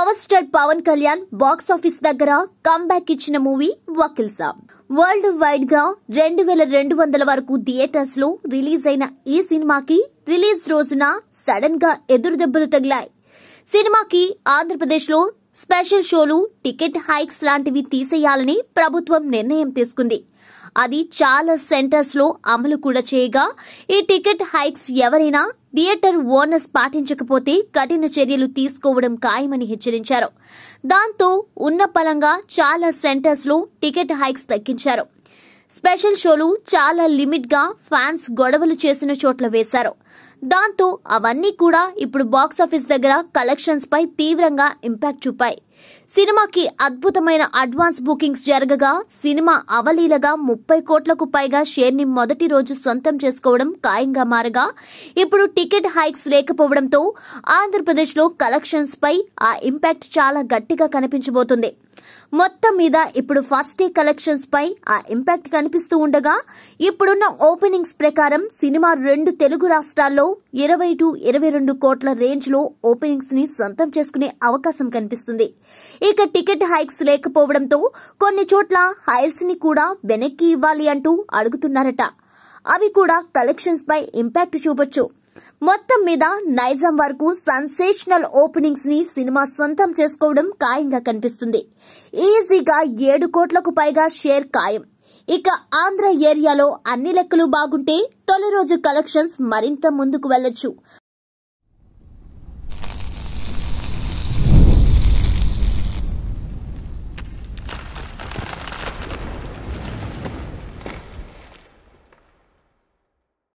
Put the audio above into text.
power star Pawan Kalyan box office దగ్గర comeback ఇచ్చిన movie Vakeel Saab world wide గా రెండు వేల రెండు వందల వరకు థియేటర్స్ లో రిలీజ్ అయిన ఈ సినిమాకి రిలీజ్ రోజున సడన్ గా ఎదురు దెబ్బలు తగిలాయి సినిమాకి ఆంధ్రప్రదేశ్ లో స్పెషల్ షోలు టికెట్ హైక్స్ లాంటివి తీసేయాలని ప్రభుత్వం నిర్ణయం తీసుకుంది అది చాలా సెంటర్స్ లో అమలు కూడా చేయగా ఈ టికెట్ హైక్స్ ఎవరైనా థియేటర్ ఓనర్స్ పాటించకపోతే కఠిన చర్యలు తీసుకోవడం ఖాయమని హెచ్చరించారు దాంతో ఉన్న పరంగా చాలా లో టికెట్ హైక్స్ తగ్గించారు స్పెషల్ షోలు చాలా లిమిట్గా ఫ్యాన్స్ గొడవలు చేసిన చోట్ల వేశారు దాంతో అవన్నీ కూడా ఇప్పుడు బాక్సాఫీస్ దగ్గర కలెక్షన్స్పై తీవ్రంగా ఇంపాక్ట్ చూపాయి సినిమాకి అద్భుతమైన అడ్వాన్స్ బుకింగ్స్ జరగగా సినిమా అవలీలగా ముప్పై కోట్లకు పైగా షేర్ని మొదటి రోజు సొంతం చేసుకోవడం ఖాయంగా మారగా ఇప్పుడు టికెట్ హైక్స్ లేకపోవడంతో ఆంధ్రప్రదేశ్లో కలెక్షన్స్పై ఆ ఇంపాక్ట్ చాలా గట్టిగా కనిపించబోతుంది మొత్తం మీద ఇప్పుడు ఫస్ట్ డే కలెక్షన్స్ పై ఆ ఇంపాక్ట్ కనిపిస్తూ ఉండగా ఇప్పుడున్న ఓపెనింగ్స్ ప్రకారం సినిమా రెండు తెలుగు రాష్ట్రాల్లో ఇరవై టు ఇరవై రెండు కోట్ల రేంజ్ లో ఓపెనింగ్స్ ని సొంతం చేసుకునే అవకాశం కనిపిస్తుంది ఇక టికెట్ హైక్స్ లేకపోవడంతో కొన్ని చోట్ల హైర్స్ ని కూడా వెనక్కి ఇవ్వాలి అంటూ అడుగుతున్నారట అవి కూడా కలెక్షన్స్ పై ఇంపాక్ట్ చూపొచ్చు మొత్తం మీద నైజాం వరకు సెన్సేషనల్ ఓపెనింగ్స్ ని సినిమా సొంతం చేసుకోవడం ఖాయంగా కనిపిస్తుంది ఈజీగా ఏడు కోట్లకు పైగా షేర్ ఖాయం ఇక ఆంధ్ర ఏరియాలో అన్ని లెక్కలు బాగుంటే తొలి రోజు కలెక్షన్స్ మరింత ముందుకు వెళ్లొచ్చు